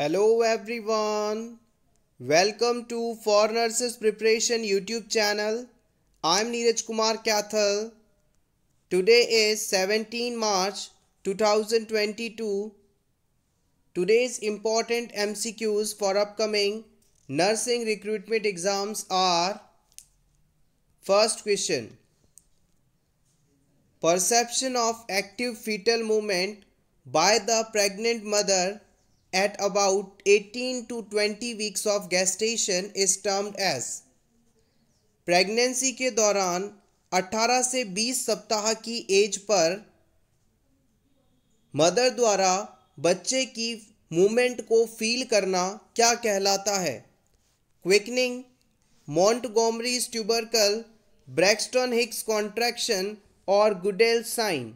Hello everyone. Welcome to Foreigners Preparation YouTube channel. I'm Neeraj Kumar Kathal. Today is 17 March 2022. Today's important MCQs for upcoming nursing recruitment exams are First question Perception of active fetal movement by the pregnant mother at about 18 to 20 weeks of gestation is termed as pregnancy के दौरान 18 से 20 सप्ताह की as per mother द्वारा बच्चे की movement को feel करना क्या कहलाता है quickening Montgomery tubercle Braxton Hicks contraction और Goodell sign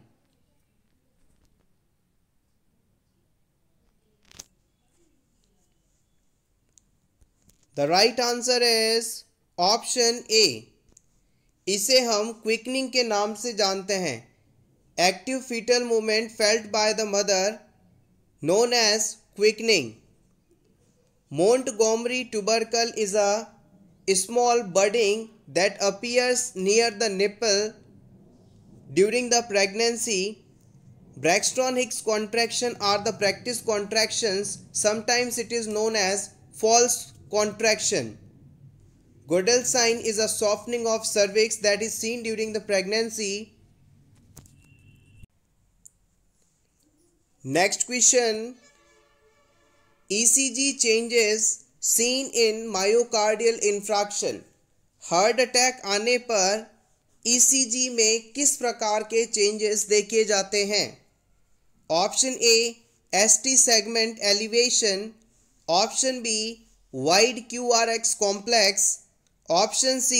the right answer is option A इसे हम क्विकनिंग के नाम से जानते हैं active fetal movement felt by the mother known as quickening Montgomery tubercle is a small budding that appears near the nipple during the pregnancy Braxton Hicks contraction are the practice contractions sometimes it is known as false Contraction. godel sign is a softening of cervix that is seen during the pregnancy. Next question. ECG changes seen in myocardial infarction. heart attack aane par ecg में किस प्रकार के changes देखे जाते हैं option A ST segment elevation option B wide Q R S complex option C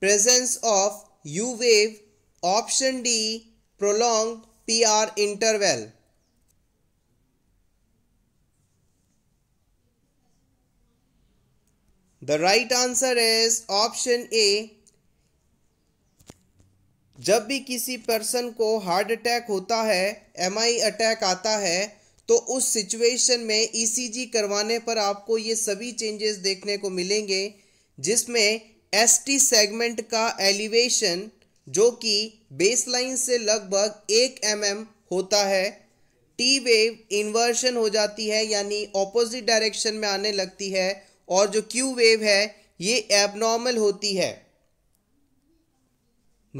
presence of U wave option D prolong P R interval the right answer is option A जब भी किसी person को heart attack होता है M आई attack आता है तो उस सिचुएशन में ईसीजी e करवाने पर आपको ये सभी चेंजेस देखने को मिलेंगे जिसमें एसटी सेगमेंट का एलिवेशन जो कि बेसलाइन से लगभग एक एम mm होता है टी वेव इन्वर्शन हो जाती है यानी ऑपोजिट डायरेक्शन में आने लगती है और जो क्यू वेव है ये एबनॉर्मल होती है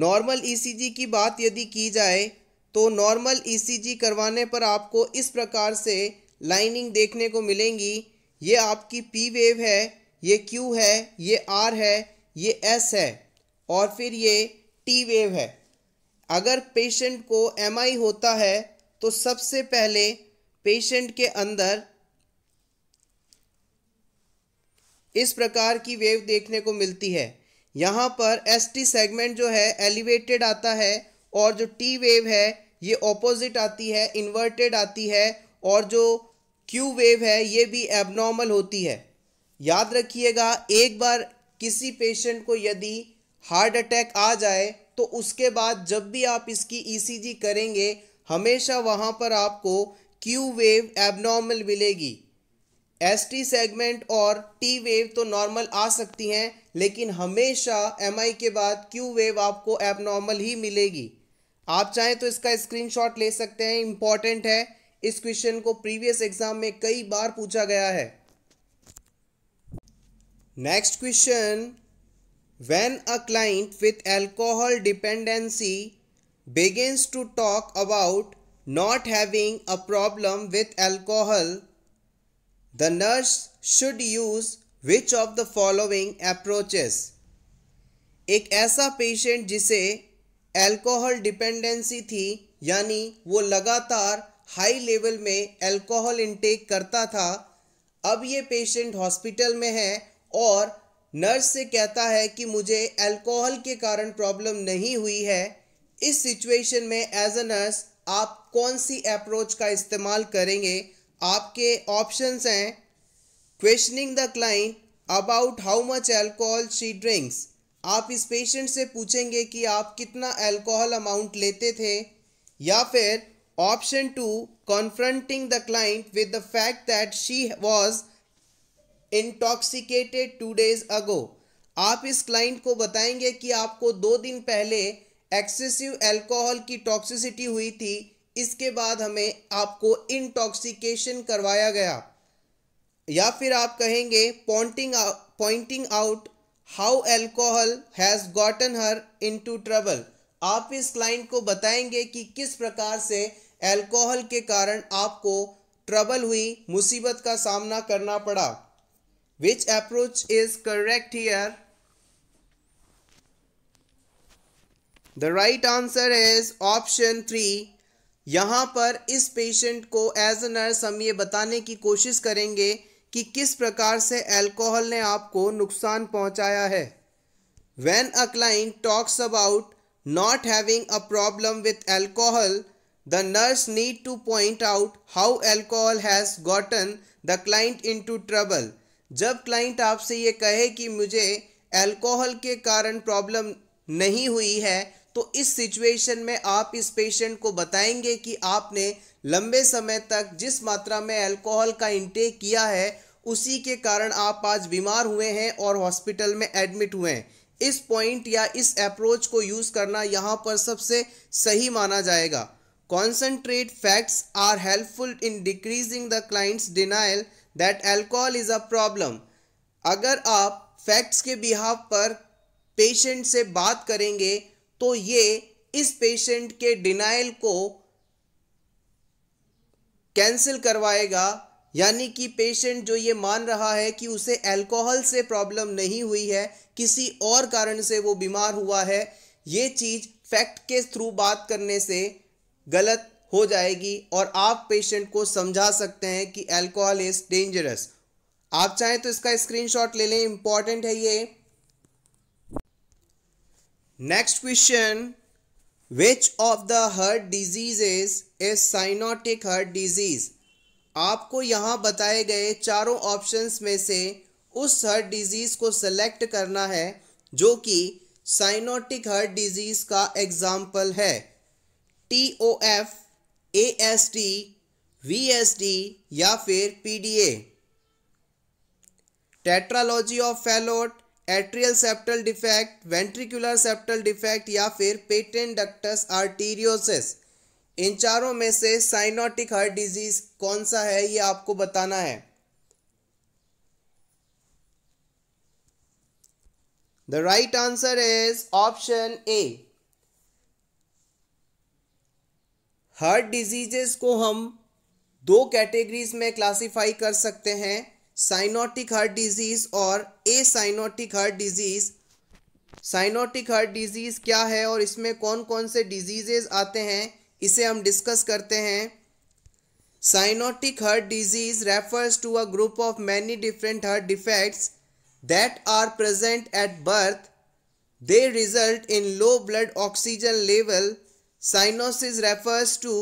नॉर्मल ईसीजी e की बात यदि की जाए तो नॉर्मल ईसीजी e करवाने पर आपको इस प्रकार से लाइनिंग देखने को मिलेंगी ये आपकी पी वेव है ये क्यू है ये आर है ये एस है और फिर ये टी वेव है अगर पेशेंट को एम होता है तो सबसे पहले पेशेंट के अंदर इस प्रकार की वेव देखने को मिलती है यहाँ पर एस टी सेगमेंट जो है एलिवेटेड आता है और जो टी वेव है ये ऑपोजिट आती है इन्वर्टेड आती है और जो क्यू वेव है ये भी एबनॉर्मल होती है याद रखिएगा एक बार किसी पेशेंट को यदि हार्ट अटैक आ जाए तो उसके बाद जब भी आप इसकी ईसीजी e करेंगे हमेशा वहाँ पर आपको क्यू वेव एबनॉर्मल मिलेगी एस टी सेगमेंट और टी वेव तो नॉर्मल आ सकती हैं लेकिन हमेशा एम आई के बाद क्यू वेव आपको एबनॉर्मल ही मिलेगी आप चाहें तो इसका स्क्रीनशॉट ले सकते हैं इंपॉर्टेंट है इस क्वेश्चन को प्रीवियस एग्जाम में कई बार पूछा गया है next question when a client with alcohol dependency begins to talk about not having a problem with alcohol the nurse should use which of the following approaches एक ऐसा पेशेंट जिसे alcohol dependency थी यानी वो लगातार हाई लेवल में alcohol intake करता था अब ये पेशेंट हॉस्पिटल में है और नर्स से कहता है कि मुझे अल्कोहल के कारण प्रॉब्लम नहीं हुई है इस सिचुएशन में एज अ नर्स आप कौन सी अप्रोच का इस्तेमाल करेंगे आपके ऑप्शंस हैं questioning the client about how much alcohol she drinks आप इस पेशेंट से पूछेंगे कि आप कितना अल्कोहल अमाउंट लेते थे या फिर option two confronting the client with the fact that she was intoxicated two days ago आप इस क्लाइंट को बताएंगे कि आपको दो दिन पहले एक्सेसिव अल्कोहल की टॉक्सिसिटी हुई थी इसके बाद हमें आपको इंटॉक्सिकेशन करवाया गया या फिर आप कहेंगे pointing pointing out how alcohol has gotten her into trouble आप इस क्लाइंट को बताएंगे कि किस प्रकार से एल्कोहल के कारण आपको ट्रबल हुई मुसीबत का सामना करना पड़ा which approach is correct here the right answer is option three यहां पर इस पेशेंट को एज अ नर्स हम ये बताने की कोशिश करेंगे कि किस प्रकार से अल्कोहल ने आपको नुकसान पहुंचाया है when a client talks about not having a problem with alcohol the nurse need to point out how alcohol has gotten the client into trouble जब क्लाइंट आपसे ये कहे कि मुझे एल्कोहल के कारण प्रॉब्लम नहीं हुई है तो इस सिचुएशन में आप इस पेशेंट को बताएंगे कि आपने लंबे समय तक जिस मात्रा में अल्कोहल का इंटेक किया है उसी के कारण आप आज बीमार हुए हैं और हॉस्पिटल में एडमिट हुए हैं इस पॉइंट या इस अप्रोच को यूज़ करना यहाँ पर सबसे सही माना जाएगा concentrate facts are helpful in decreasing the client's denial that alcohol is a problem अगर आप फैक्ट्स के बिहाव पर पेशेंट से बात करेंगे तो ये इस पेशेंट के डिनाइल को कैंसिल करवाएगा यानी कि पेशेंट जो ये मान रहा है कि उसे अल्कोहल से प्रॉब्लम नहीं हुई है किसी और कारण से वो बीमार हुआ है ये चीज़ फैक्ट के थ्रू बात करने से गलत हो जाएगी और आप पेशेंट को समझा सकते हैं कि अल्कोहल इज़ डेंजरस आप चाहें तो इसका स्क्रीनशॉट ले लें इंपॉर्टेंट है ये next question which of the heart diseases acyanotic heart disease आपको यहाँ बताए गए चारों ऑप्शंस में से उस हर्ट डिजीज़ को सेलेक्ट करना है जो कि साइनोटिक हर्ट डिजीज़ का एग्ज़ाम्पल है T O F A S T V S D या फिर P D A tetralogy of Fallot atrial septal defect ventricular septal defect या फिर पेटेंडक्टस आर्टीरियोसिस इन चारों में से साइनोटिक हार्ट डिजीज कौन सा है ये आपको बताना है the right answer is option A heart diseases को हम दो कैटेगरीज में क्लासिफाई कर सकते हैं साइनोटिक हार्ट डिजीज और acyanotic heart disease cyanotic heart disease क्या है और इसमें कौन कौन से डिजीजेज आते हैं इसे हम डिस्कस करते हैं cyanotic heart disease refers to a group of many different heart defects that are present at birth they result in low blood oxygen level cyanosis refers to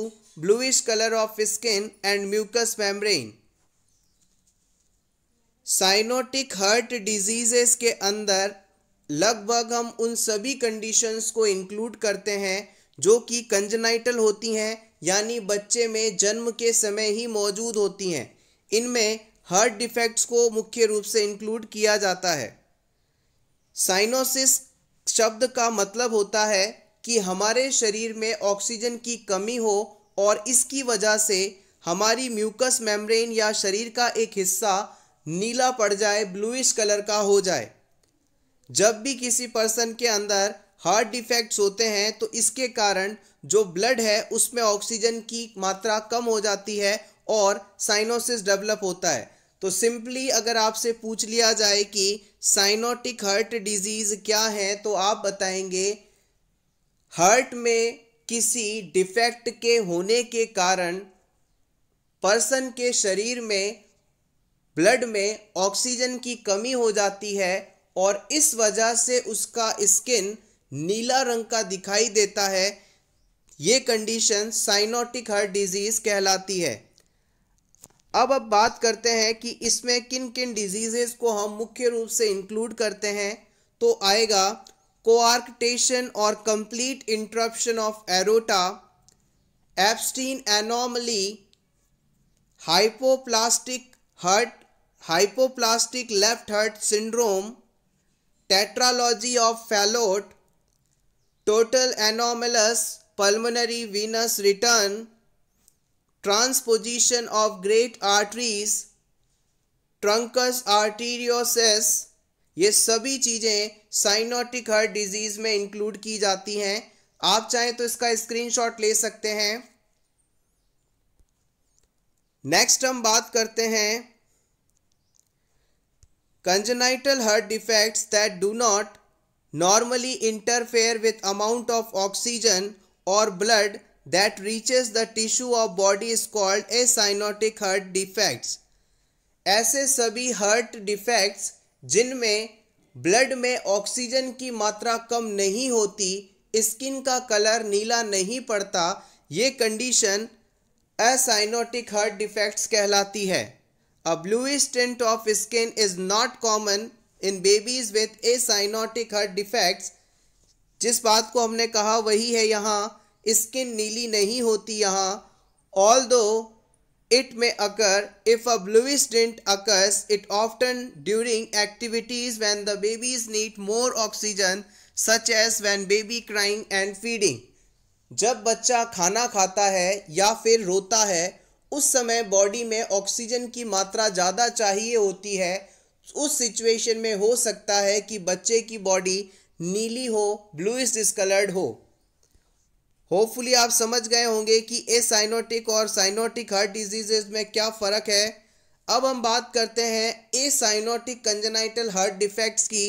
bluish colour of skin and mucous membrane cyanotic heart diseases के अंदर लगभग हम उन सभी conditions को include करते हैं जो कि कंजनाइटल होती हैं यानी बच्चे में जन्म के समय ही मौजूद होती हैं इनमें हार्ट डिफेक्ट्स को मुख्य रूप से इंक्लूड किया जाता है साइनोसिस शब्द का मतलब होता है कि हमारे शरीर में ऑक्सीजन की कमी हो और इसकी वजह से हमारी म्यूकस मेम्ब्रेन या शरीर का एक हिस्सा नीला पड़ जाए ब्लूइश कलर का हो जाए जब भी किसी पर्सन के अंदर हार्ट डिफेक्ट्स होते हैं तो इसके कारण जो ब्लड है उसमें ऑक्सीजन की मात्रा कम हो जाती है और साइनोसिस डेवलप होता है तो सिंपली अगर आपसे पूछ लिया जाए कि साइनोटिक हार्ट डिजीज़ क्या है तो आप बताएंगे हार्ट में किसी डिफेक्ट के होने के कारण पर्सन के शरीर में ब्लड में ऑक्सीजन की कमी हो जाती है और इस वजह से उसका स्किन नीला रंग का दिखाई देता है ये कंडीशन साइनोटिक हार्ट डिजीज कहलाती है अब अब बात करते हैं कि इसमें किन किन डिजीजेस को हम मुख्य रूप से इंक्लूड करते हैं तो आएगा कोआर्कटेशन और complete interruption of aorta Ebstein anomaly hypoplastic heart hypoplastic left heart syndrome tetralogy of Fallot total anomalous pulmonary venous return, transposition of great arteries, truncus arteriosus ये सभी चीज़ें साइनोटिक हार्ट डिजीज़ में include की जाती हैं आप चाहें तो इसका स्क्रीनशॉट ले सकते हैं नेक्स्ट हम बात करते हैं congenital heart defects that do not normally interfere with amount of oxygen or blood that reaches the tissue of body is called a cyanotic heart defects ऐसे सभी हर्ट डिफेक्ट्स जिनमें blood mein oxygen ki matra kam nahi hoti skin ka color neela nahi padta ye condition asynotic heart defects kehlati hai a bluish tint of skin is not common in babies with acyanotic heart defects जिस बात को हमने कहा वही है यहाँ skin नीली नहीं होती यहाँ all although it may occur if a bluish tint occurs it often during activities when the babies need more oxygen such as when baby crying and feeding जब बच्चा खाना खाता है या फिर रोता है उस समय बॉडी में ऑक्सीजन की मात्रा ज़्यादा चाहिए होती है उस सिचुएशन में हो सकता है कि बच्चे की बॉडी नीली हो ब्लूइश डिस्कलर्ड हो होपफुली आप समझ गए होंगे कि ए साइनोटिक और साइनोटिक हार्ट डिजीजेज में क्या फ़र्क है अब हम बात करते हैं acyanotic congenital heart defects की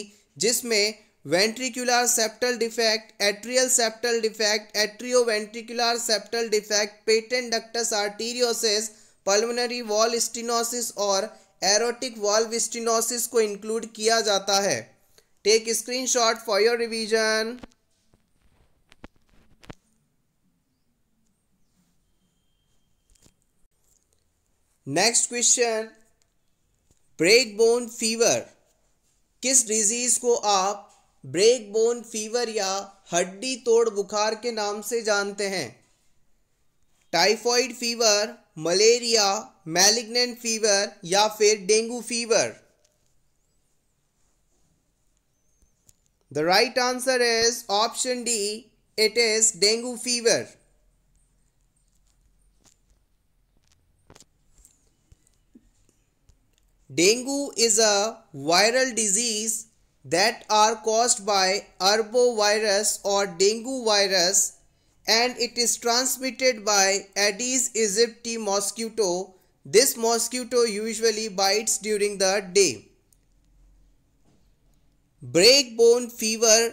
जिसमें ventricular septal defect atrial septal defect atrioventricular septal defect patent ductus arteriosus pulmonary valve stenosis और एरोटिक वॉल्व स्टिनोसिस को इंक्लूड किया जाता है take screenshot for your revision next question break bone fever किस disease को आप ब्रेक बोन फीवर या हड्डी तोड़ बुखार के नाम से जानते हैं typhoid fever malaria malignant fever या फिर dengue fever the right answer is option D it is dengue fever dengue is a viral disease that are caused by arbovirus और dengue virus and it is transmitted by Aedes aegypti mosquito. This mosquito usually bites during the day. Break bone fever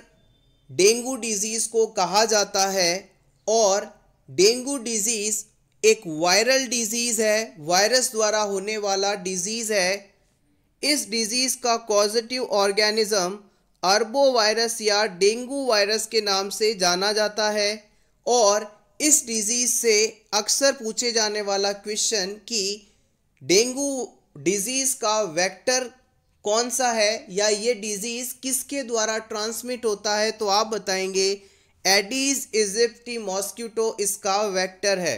dengue disease को कहा जाता है और dengue disease एक viral disease है virus द्वारा होने वाला डिजीज है इस डिजीज का कॉजिटिव ऑर्गेनिज्म अर्बो वायरस या डेंगू वायरस के नाम से जाना जाता है और इस डिजीज़ से अक्सर पूछे जाने वाला क्वेश्चन कि डेंगू डिजीज़ का वेक्टर कौन सा है या ये डिजीज़ किसके द्वारा ट्रांसमिट होता है तो आप बताएंगे एडीज इजिप्टी मॉस्क्यूटो इसका वेक्टर है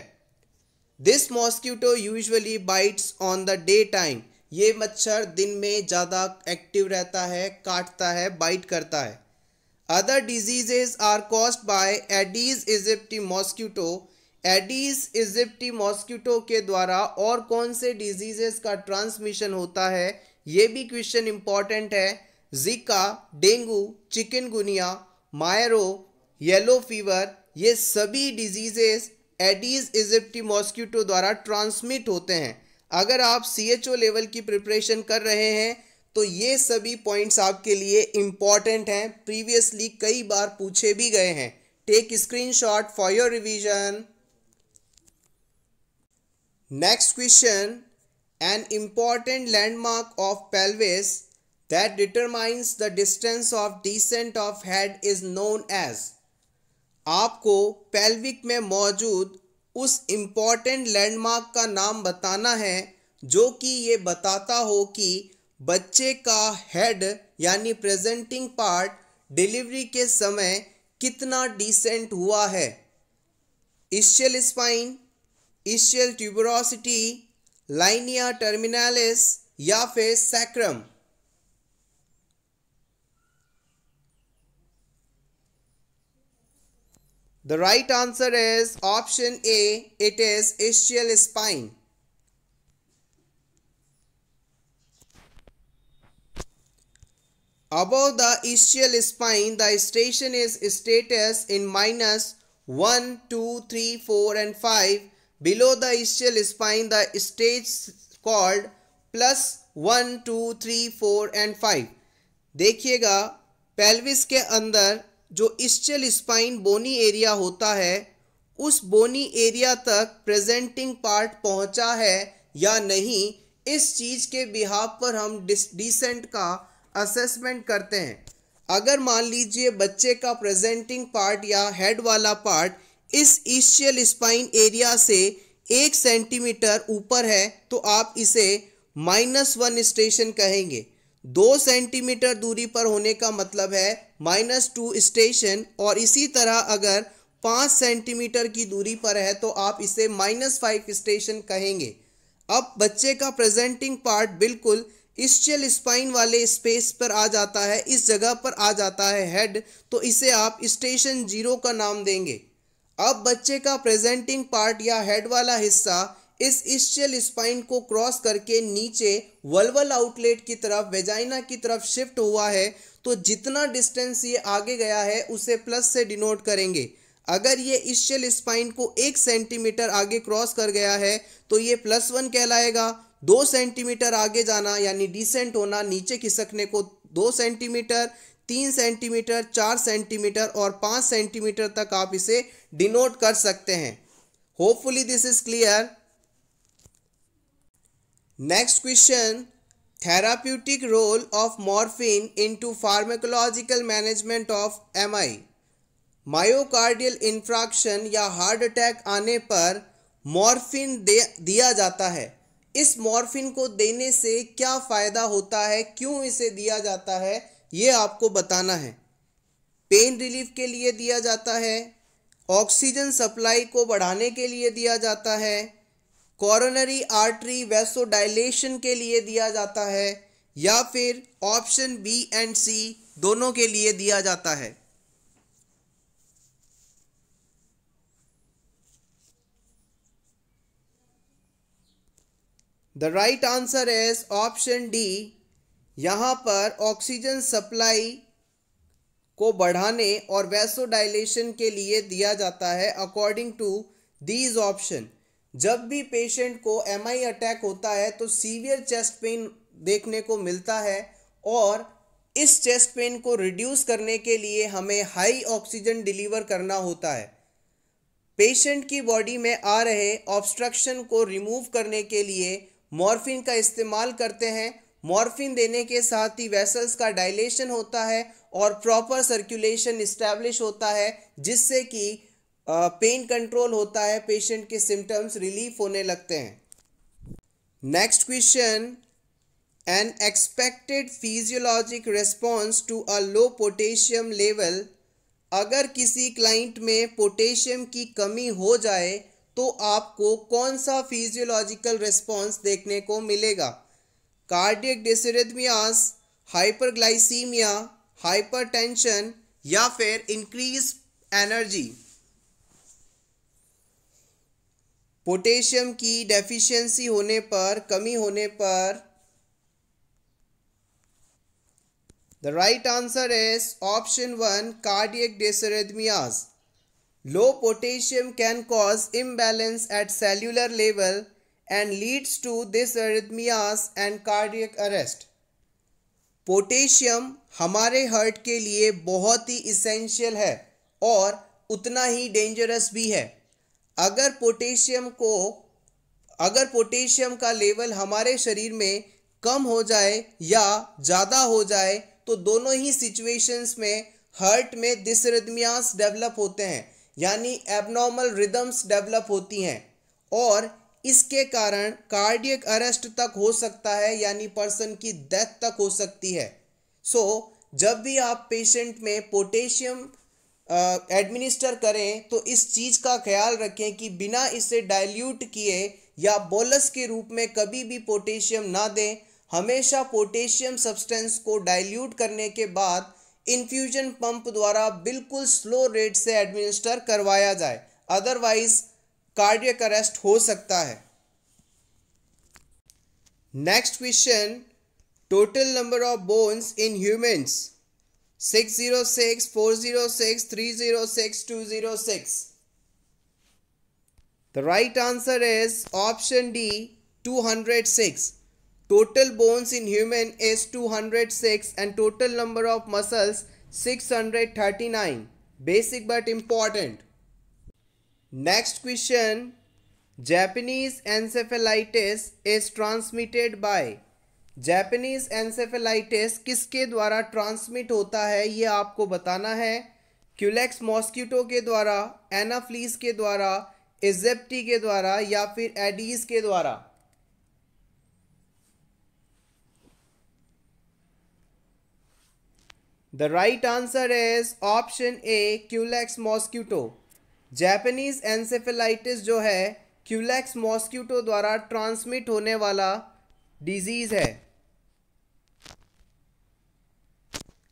this mosquito usually bites on the day time ये मच्छर दिन में ज़्यादा एक्टिव रहता है काटता है बाइट करता है Other diseases are caused by Aedes aegypti mosquito. Aedes aegypti mosquito के द्वारा और कौन से डिजीजेस का ट्रांसमिशन होता है ये भी क्वेश्चन इंपॉर्टेंट है Zika dengue chikungunya Mayaro yellow fever ये सभी डिजीजेस एडीज इजिप्टी मॉस्क्यूटो द्वारा ट्रांसमिट होते हैं अगर आप सी लेवल की प्रिपरेशन कर रहे हैं तो ये सभी पॉइंट्स आपके लिए इम्पॉर्टेंट हैं प्रीवियसली कई बार पूछे भी गए हैं take screenshot for your revision next question an important landmark of pelvis that determines the distance of descent of head is known as आपको पेल्विक में मौजूद उस इम्पॉर्टेंट लैंडमार्क का नाम बताना है जो कि ये बताता हो कि बच्चे का हेड यानी प्रेजेंटिंग पार्ट डिलीवरी के समय कितना डिसेंट हुआ है ischial spine ischial tuberosity linea terminalis या फिर sacrum The right answer is option A, it is ischial spine. Above the ischial spine, the station is status in minus 1, 2, 3, 4 and 5. Below the ischial spine, the stage called plus 1, 2, 3, 4 and 5. देखिएगा pelvis के अंदर जो इस्चल spine बोनी area होता है उस bony area तक presenting part पहुंचा है या नहीं इस चीज़ के बिहाव पर हम डिसेंट का असेसमेंट करते हैं अगर मान लीजिए बच्चे का प्रेजेंटिंग पार्ट या हेड वाला पार्ट इस ईशियल स्पाइन एरिया से एक सेंटीमीटर ऊपर है तो आप इसे माइनस वन स्टेशन कहेंगे दो सेंटीमीटर दूरी पर होने का मतलब है माइनस टू स्टेशन और इसी तरह अगर पाँच सेंटीमीटर की दूरी पर है तो आप इसे माइनस फाइव स्टेशन कहेंगे अब बच्चे का प्रेजेंटिंग पार्ट बिल्कुल इस्चल स्पाइन वाले स्पेस पर आ जाता है इस जगह पर आ जाता है हेड तो इसे आप स्टेशन जीरो का नाम देंगे अब बच्चे का प्रेजेंटिंग पार्ट या हेड वाला हिस्सा इस इस्टियल स्पाइन को क्रॉस करके नीचे वलवल आउटलेट की तरफ वेजाइना की तरफ शिफ्ट हुआ है तो जितना डिस्टेंस ये आगे गया है उसे प्लस से डिनोट करेंगे अगर ये इस्टियल स्पाइन को एक सेंटीमीटर आगे क्रॉस कर गया है तो ये प्लस वन कहलाएगा दो सेंटीमीटर आगे जाना यानी डिसेंट होना नीचे खिसकने को दो सेंटीमीटर तीन सेंटीमीटर चार सेंटीमीटर और पाँच सेंटीमीटर तक आप इसे डिनोट कर सकते हैं hopefully this is clear next question therapeutic role of morphine into pharmacological management of MI myocardial infarction या हार्ट अटैक आने पर मॉर्फिन दिया जाता है इस मॉर्फिन को देने से क्या फ़ायदा होता है क्यों इसे दिया जाता है ये आपको बताना है पेन रिलीफ के लिए दिया जाता है ऑक्सीजन सप्लाई को बढ़ाने के लिए दिया जाता है कॉरोनरी आर्टरी वैसोडाइलेशन के लिए दिया जाता है या फिर ऑप्शन बी एंड सी दोनों के लिए दिया जाता है the right answer is option D यहाँ पर ऑक्सीजन सप्लाई को बढ़ाने और वैसो डायलेशन के लिए दिया जाता है अकॉर्डिंग टू दीज ऑप्शन जब भी पेशेंट को एम अटैक होता है तो सीवियर चेस्ट पेन देखने को मिलता है और इस चेस्ट पेन को रिड्यूस करने के लिए हमें हाई ऑक्सीजन डिलीवर करना होता है पेशेंट की बॉडी में आ रहे ऑब्स्ट्रक्शन को रिमूव करने के लिए मॉर्फिन का इस्तेमाल करते हैं मॉर्फिन देने के साथ ही वेसल्स का डायलेशन होता है और प्रॉपर सर्कुलेशन इस्टेब्लिश होता है जिससे कि पेन कंट्रोल होता है पेशेंट के सिम्टम्स रिलीफ होने लगते हैं next question an expected physiologic response to a low potassium level अगर किसी क्लाइंट में पोटेशियम की कमी हो जाए तो आपको कौन सा फिजियोलॉजिकल रिस्पॉन्स देखने को मिलेगा कार्डियक डिसरिदमियाज हाइपरग्लाइसीमिया हाइपरटेंशन या फिर इंक्रीज एनर्जी पोटेशियम की डेफिशिएंसी होने पर कमी होने पर the right answer is option one cardiac dysrhythmias Low potassium can cause imbalance at cellular level and leads to dysarrhythmias and cardiac arrest. Potassium हमारे heart के लिए बहुत ही इसेंशियल है और उतना ही डेंजरस भी है अगर पोटेशियम को अगर पोटेशियम का लेवल हमारे शरीर में कम हो जाए या ज़्यादा हो जाए तो दोनों ही सिचुएशंस में हार्ट में डिसरिदमियास डेवलप होते हैं यानी एबनॉर्मल रिदम्स डेवलप होती हैं और इसके कारण कार्डियक अरेस्ट तक हो सकता है यानी पर्सन की डेथ तक हो सकती है सो so, जब भी आप पेशेंट में पोटेशियम एडमिनिस्टर करें तो इस चीज़ का ख्याल रखें कि बिना इसे डाइल्यूट किए या बोलस के रूप में कभी भी पोटेशियम ना दें हमेशा पोटेशियम सब्सटेंस को डाइल्यूट करने के बाद इन्फ्यूजन पंप द्वारा बिल्कुल स्लो रेट से एडमिनिस्टर करवाया जाए अदरवाइज कार्डियक अरेस्ट हो सकता है next question total number of bones in humans six zero six four zero six three zero six two zero six the right answer is option D two hundred six total bones in human is 206 and total number of muscles 639 basic but important next question Japanese encephalitis is transmitted by Japanese encephalitis किसके द्वारा transmit होता है ये आपको बताना है Culex mosquito के द्वारा एनाफ्लीस के द्वारा एजेप्टी के द्वारा या फिर एडीज के द्वारा The right answer is option A Culex mosquito. Japanese encephalitis, जो है Culex mosquito द्वारा transmit होने वाला disease है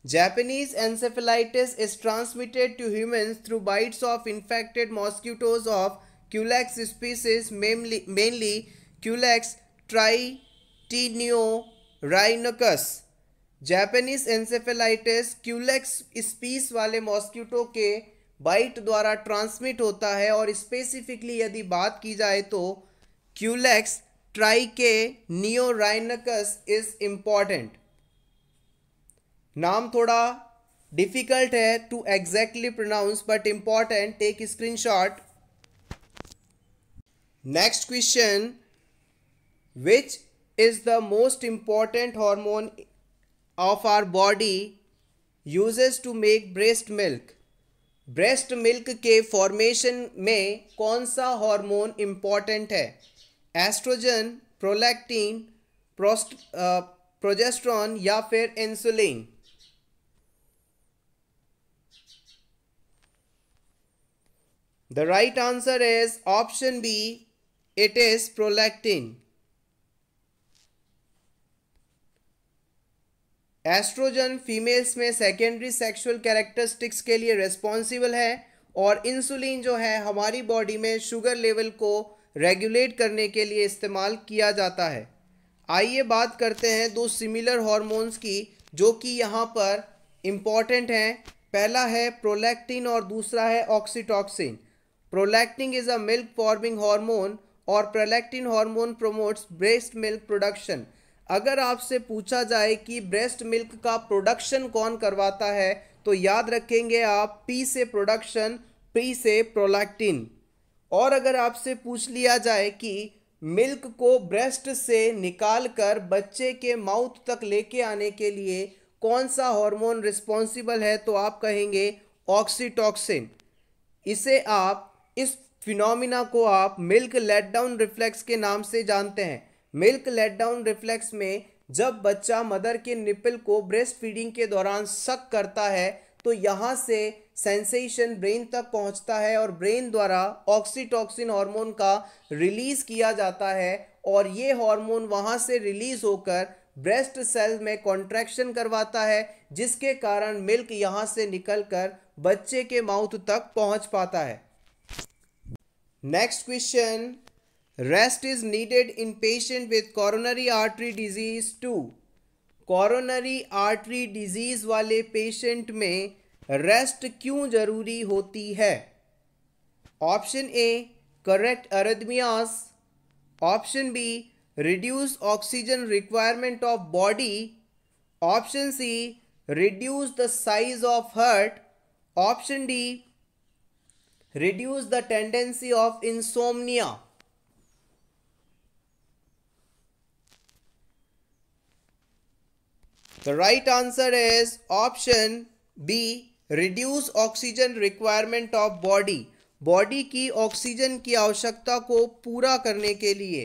Japanese encephalitis is transmitted to humans through bites of infected mosquitoes of Culex species, mainly, mainly Culex tritinio rhinoceros. Japanese encephalitis Culex species वाले mosquito के bite द्वारा transmit होता है और स्पेसिफिकली यदि बात की जाए तो क्यूलेक्स ट्राई के नियोराइनकस इज इम्पॉर्टेंट नाम थोड़ा डिफिकल्ट है to exactly pronounce but important take screenshot next question which is the most important hormone of our body uses to make breast milk breast milk के फॉर्मेशन में कौन सा hormone important है oestrogen prolactin prost progesterone या फिर insulin the right answer is option B it is prolactin oestrogen females में secondary sexual characteristics के लिए रेस्पॉन्सिबल है और इंसुलिन जो है हमारी बॉडी में शुगर लेवल को रेगुलेट करने के लिए इस्तेमाल किया जाता है आइए बात करते हैं दो सिमिलर हॉर्मोन्स की जो कि यहाँ पर इम्पॉर्टेंट हैं पहला है प्रोलैक्टिन और दूसरा है oxytocin prolactin is a milk forming hormone और prolactin hormone promotes breast milk production अगर आपसे पूछा जाए कि ब्रेस्ट मिल्क का प्रोडक्शन कौन करवाता है तो याद रखेंगे आप पी से प्रोडक्शन पी से प्रोलैक्टिन और अगर आपसे पूछ लिया जाए कि मिल्क को ब्रेस्ट से निकालकर बच्चे के माउथ तक लेके आने के लिए कौन सा हार्मोन रिस्पॉन्सिबल है तो आप कहेंगे ऑक्सीटॉक्सिन इसे आप इस फिनोमिना को आप मिल्क लेट डाउन रिफ्लेक्स के नाम से जानते हैं मिल्क लेट डाउन रिफ्लेक्स में जब बच्चा मदर के निपल को ब्रेस्ट फीडिंग के दौरान शक करता है तो यहाँ से सेंसेशन ब्रेन तक पहुँचता है और ब्रेन द्वारा ऑक्सीटॉक्सिन हार्मोन का रिलीज़ किया जाता है और ये हार्मोन वहाँ से रिलीज़ होकर ब्रेस्ट सेल में कॉन्ट्रैक्शन करवाता है जिसके कारण मिल्क यहाँ से निकलकर बच्चे के माउथ तक पहुँच पाता है next question Rest is needed in patient with coronary artery disease too. Coronary artery disease वाले पेशेंट में रेस्ट क्यों जरूरी होती है option A correct arrhythmias option B reduce oxygen requirement of body option C reduce the size of heart option D reduce the tendency of insomnia The right answer is option B reduce oxygen requirement of body body की oxygen की आवश्यकता को पूरा करने के लिए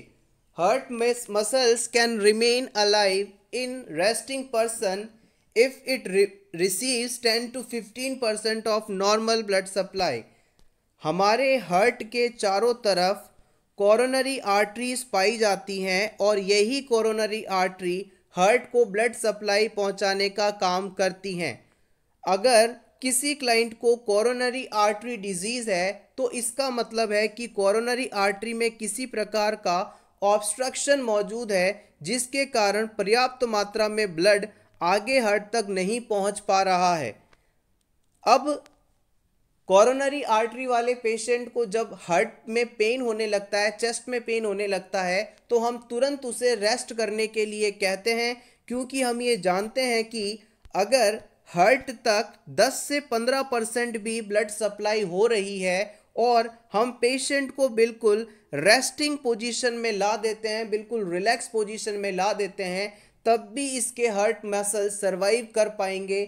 heart muscles can remain alive in resting person if it receives 10 to 15 percent of normal blood supply हमारे heart के चारों तरफ कोरोनरी आर्टरीज पाई जाती हैं और यही कोरोनरी आर्टरी हार्ट को ब्लड सप्लाई पहुंचाने का काम करती हैं अगर किसी क्लाइंट को कोरोनरी आर्टरी डिजीज़ है तो इसका मतलब है कि कोरोनरी आर्टरी में किसी प्रकार का ऑब्स्ट्रक्शन मौजूद है जिसके कारण पर्याप्त मात्रा में ब्लड आगे हार्ट तक नहीं पहुंच पा रहा है अब कॉरोनरी आर्टरी वाले पेशेंट को जब हार्ट में पेन होने लगता है चेस्ट में पेन होने लगता है तो हम तुरंत उसे रेस्ट करने के लिए कहते हैं क्योंकि हम ये जानते हैं कि अगर हार्ट तक 10 से 15 परसेंट भी ब्लड सप्लाई हो रही है और हम पेशेंट को बिल्कुल रेस्टिंग पोजीशन में ला देते हैं बिल्कुल रिलैक्स पोजीशन में ला देते हैं तब भी इसके हर्ट मसल सर्वाइव कर पाएंगे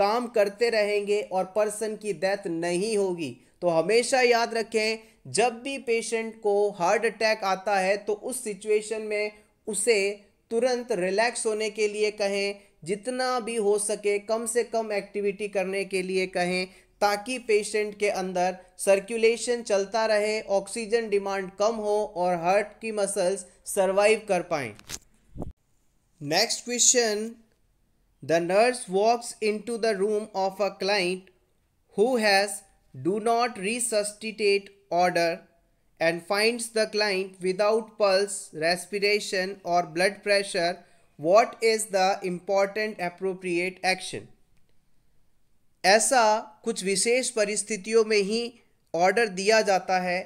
काम करते रहेंगे और पर्सन की डेथ नहीं होगी तो हमेशा याद रखें जब भी पेशेंट को हार्ट अटैक आता है तो उस सिचुएशन में उसे तुरंत रिलैक्स होने के लिए कहें जितना भी हो सके कम से कम एक्टिविटी करने के लिए कहें ताकि पेशेंट के अंदर सर्कुलेशन चलता रहे ऑक्सीजन डिमांड कम हो और हार्ट की मसल्स सर्वाइव कर पाएं next question The nurse walks into the room of a client who has do not resuscitate order and finds the client without pulse, respiration or blood pressure, what is the important appropriate action? ऐसा कुछ विशेष परिस्थितियों में ही order दिया जाता है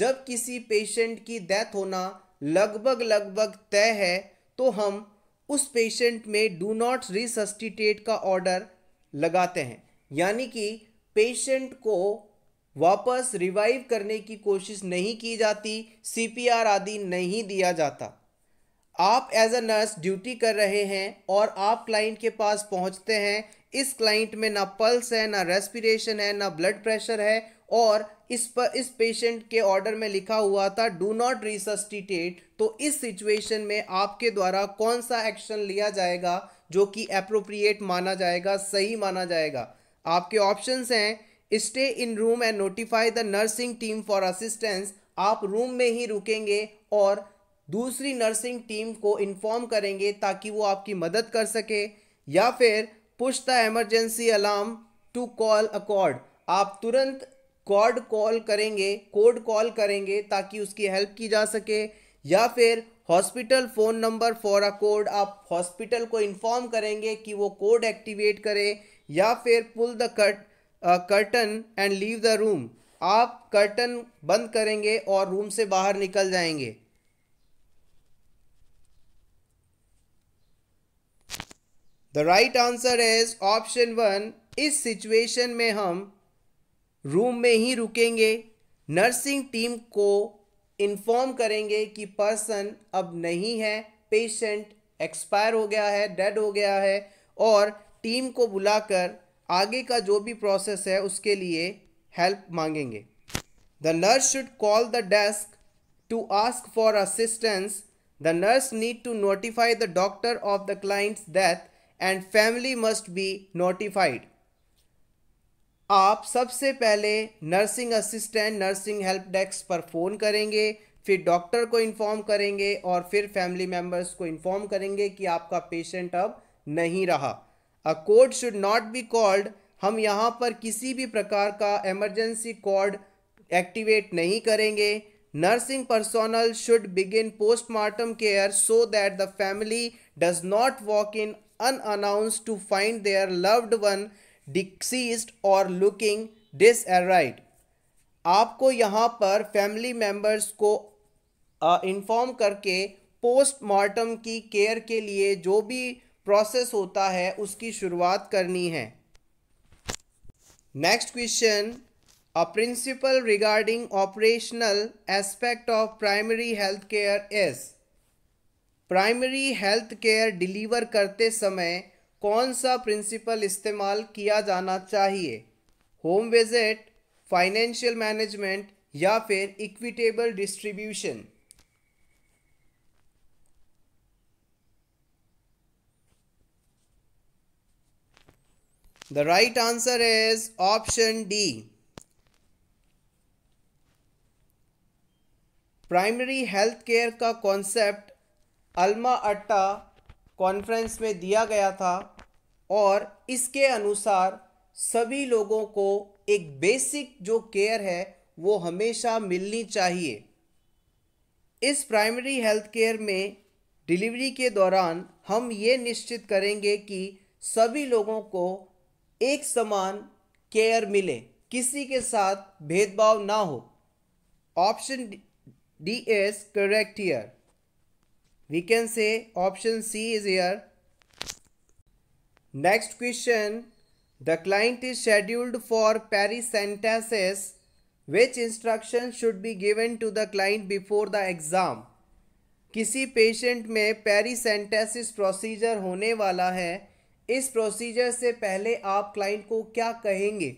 जब किसी patient की डेथ होना लगभग लगभग तय है तो हम उस पेशेंट में डू नॉट रिसस्टिटेट का ऑर्डर लगाते हैं यानी कि पेशेंट को वापस रिवाइव करने की कोशिश नहीं की जाती सीपीआर आदि नहीं दिया जाता आप एज अ नर्स ड्यूटी कर रहे हैं और आप क्लाइंट के पास पहुंचते हैं इस क्लाइंट में ना पल्स है ना रेस्पिरेशन है ना ब्लड प्रेशर है और इस पर इस पेशेंट के ऑर्डर में लिखा हुआ था डू नॉट रिसस्टिटेट तो इस सिचुएशन में आपके द्वारा कौन सा एक्शन लिया जाएगा जो कि अप्रोप्रिएट माना जाएगा सही माना जाएगा आपके ऑप्शंस हैं stay in room and notify the nursing team for assistance आप रूम में ही रुकेंगे और दूसरी नर्सिंग टीम को इन्फॉर्म करेंगे ताकि वो आपकी मदद कर सके या फिर push the emergency alarm to call a code आप तुरंत कॉड कॉल करेंगे कोड कॉल करेंगे ताकि उसकी हेल्प की जा सके या फिर hospital phone number for a code आप हॉस्पिटल को इन्फॉर्म करेंगे कि वो कोड एक्टिवेट करे या फिर pull the cut curtain and leave the room आप कर्टन बंद करेंगे और रूम से बाहर निकल जाएंगे the right answer is option one इस सिचुएशन में हम रूम में ही रुकेंगे नर्सिंग टीम को इन्फॉर्म करेंगे कि पर्सन अब नहीं है पेशेंट एक्सपायर हो गया है डेड हो गया है और टीम को बुलाकर आगे का जो भी प्रोसेस है उसके लिए हेल्प मांगेंगे the nurse should call the desk to ask for assistance the nurse need to notify the doctor of the client's death and family must be notified आप सबसे पहले nursing assistant nursing help desk पर phone करेंगे फिर doctor को inform करेंगे और फिर फैमिली मेम्बर्स को इन्फॉर्म करेंगे कि आपका पेशेंट अब नहीं रहा a code should not be called हम यहाँ पर किसी भी प्रकार का एमरजेंसी कोड एक्टिवेट नहीं करेंगे nursing personnel should begin postmortem care so that the family does not walk in unannounced to find their loved one डिक्सीज और लुकिंग डिस एराइड आपको यहाँ पर फैमिली मेम्बर्स को इन्फॉर्म करके पोस्टमार्टम की केयर के लिए जो भी प्रोसेस होता है उसकी शुरुआत करनी है next question a principle regarding operational aspect of primary health care is primary health care deliver करते समय कौन सा प्रिंसिपल इस्तेमाल किया जाना चाहिए होम विजिट फाइनेंशियल मैनेजमेंट या फिर equitable distribution the right answer is option D primary health care का कॉन्सेप्ट अल्मा अट्टा कॉन्फ्रेंस में दिया गया था और इसके अनुसार सभी लोगों को एक बेसिक जो केयर है वो हमेशा मिलनी चाहिए इस प्राइमरी हेल्थ केयर में डिलीवरी के दौरान हम ये निश्चित करेंगे कि सभी लोगों को एक समान केयर मिले किसी के साथ भेदभाव ना हो option D is correct here we can say option C is here next question the client is scheduled for paracentesis which instruction should be given to the client before the exam किसी patient में paracentesis procedure होने वाला है इस procedure से पहले आप client को क्या कहेंगे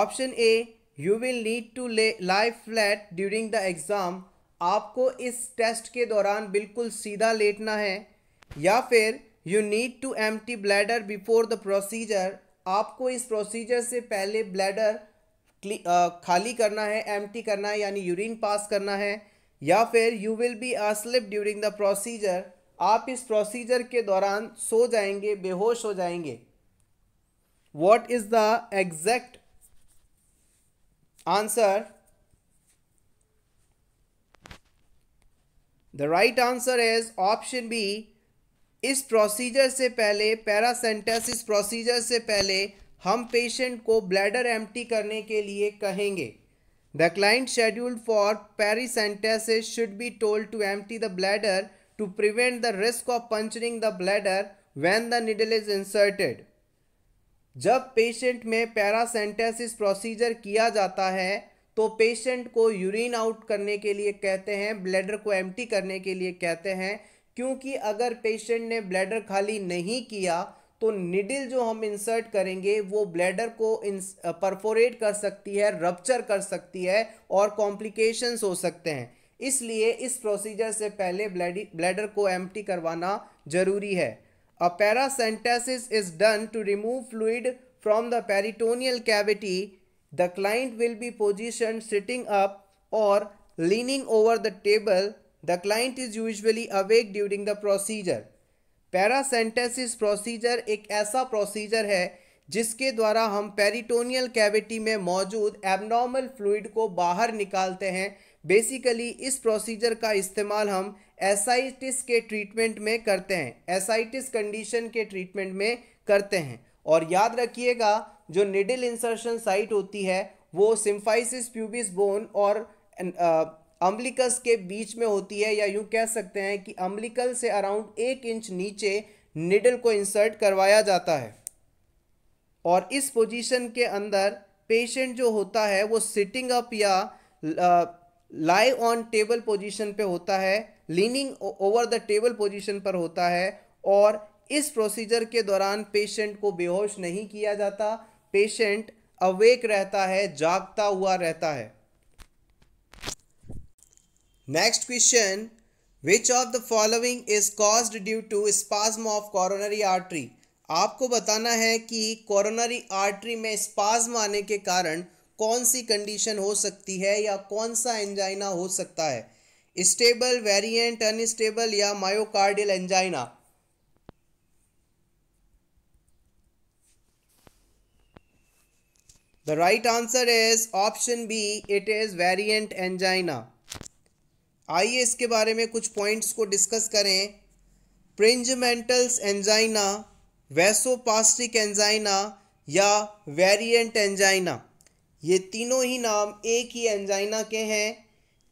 option A you will need to lay live flat during the exam आपको इस टेस्ट के दौरान बिल्कुल सीधा लेटना है या फिर you need to empty bladder before the procedure आपको इस प्रोसीजर से पहले ब्लैडर खाली करना है एम टी करना है यानी यूरिन पास करना है या फिर you will be asleep during the procedure आप इस प्रोसीजर के दौरान सो जाएंगे बेहोश हो जाएंगे what is the exact answer the right answer is option B इस प्रोसीजर से पहले पैरासेंटस इस प्रोसीजर से पहले हम पेशेंट को ब्लैडर एम्प्टी करने के लिए कहेंगे the client scheduled for paracentesis should be told to empty the bladder to prevent the risk of puncturing the bladder when the needle is inserted जब पेशेंट में पैरासेंटेसिस प्रोसीजर किया जाता है तो पेशेंट को यूरिन आउट करने के लिए कहते हैं ब्लैडर को एम्प्टी करने के लिए कहते हैं क्योंकि अगर पेशेंट ने ब्लैडर खाली नहीं किया तो निडिल जो हम इंसर्ट करेंगे वो ब्लैडर को परफोरेट कर सकती है रप्चर कर सकती है और कॉम्प्लिकेशंस हो सकते हैं इसलिए इस प्रोसीजर से पहले ब्लैडर को एम्प्टी करवाना जरूरी है a paracentesis is done to remove fluid from the peritoneal cavity the client will be position sitting up और leaning over the table the client is usually awake during the procedure paracentesis procedure एक ऐसा procedure है जिसके द्वारा हम peritoneal cavity में मौजूद abnormal fluid को बाहर निकालते हैं बेसिकली इस प्रोसीजर का इस्तेमाल हम एसाइटिस के ट्रीटमेंट में करते हैं एसाइटिस कंडीशन के ट्रीटमेंट में करते हैं और याद रखिएगा जो निडिल इंसर्शन साइट होती है वो सिम्फाइसिस प्यूबिस बोन और अं, अम्बलिकस के बीच में होती है या यूँ कह सकते हैं कि अम्बलिकल से अराउंड एक इंच नीचे निडल को इंसर्ट करवाया जाता है और इस पोजीशन के अंदर पेशेंट जो होता है वो सिटिंग अप या लाई ऑन टेबल पोजीशन पे होता है leaning over the table position पर होता है और इस प्रोसीजर के दौरान पेशेंट को बेहोश नहीं किया जाता पेशेंट अवेक रहता है जागता हुआ रहता है next question which of the following is cause due to spasm of coronary artery आपको बताना है कि कॉरोनरी आर्टरी में स्पाज्म आने के कारण कौन सी कंडीशन हो सकती है या कौन सा एंजाइना हो सकता है स्टेबल वेरिएंट अनस्टेबल या myocardial angina the right answer is option B it is variant angina आइए इसके बारे में कुछ पॉइंट्स को डिस्कस करें प्रिंजमेंटल्स एंजाइना वैसोपास्टिक एंजाइना या वेरिएंट एंजाइना ये तीनों ही नाम एक ही एंजाइना के हैं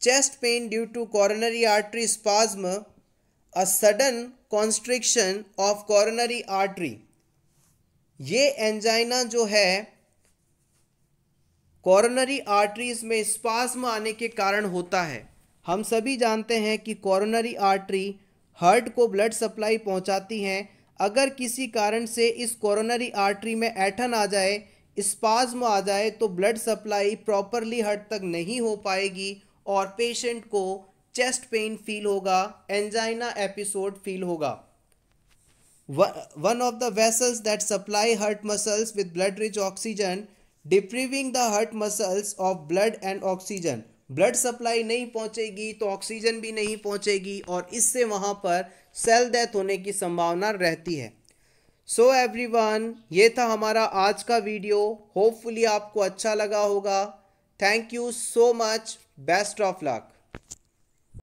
chest pain due to coronary artery spasm a sudden constriction of coronary artery ये एंजाइना जो है कॉरनरी आर्टरीज में स्पाज्म आने के कारण होता है हम सभी जानते हैं कि कॉरोनरी आर्टरी हार्ट को ब्लड सप्लाई पहुंचाती हैं अगर किसी कारण से इस कॉरोनरी आर्टरी में ऐठन आ जाए स्पाज्म आ जाए तो ब्लड सप्लाई प्रॉपरली हार्ट तक नहीं हो पाएगी और पेशेंट को चेस्ट पेन फील होगा एंजाइना एपिसोड फील होगा one of the vessels that supply heart muscles with blood rich oxygen depriving the heart muscles of blood and oxygen blood supply नहीं पहुंचेगी तो ऑक्सीजन भी नहीं पहुंचेगी और इससे वहाँ पर सेल डेथ होने की संभावना रहती है सो so एवरीवन ये था हमारा आज का वीडियो होपफुली आपको अच्छा लगा होगा thank you so much best of luck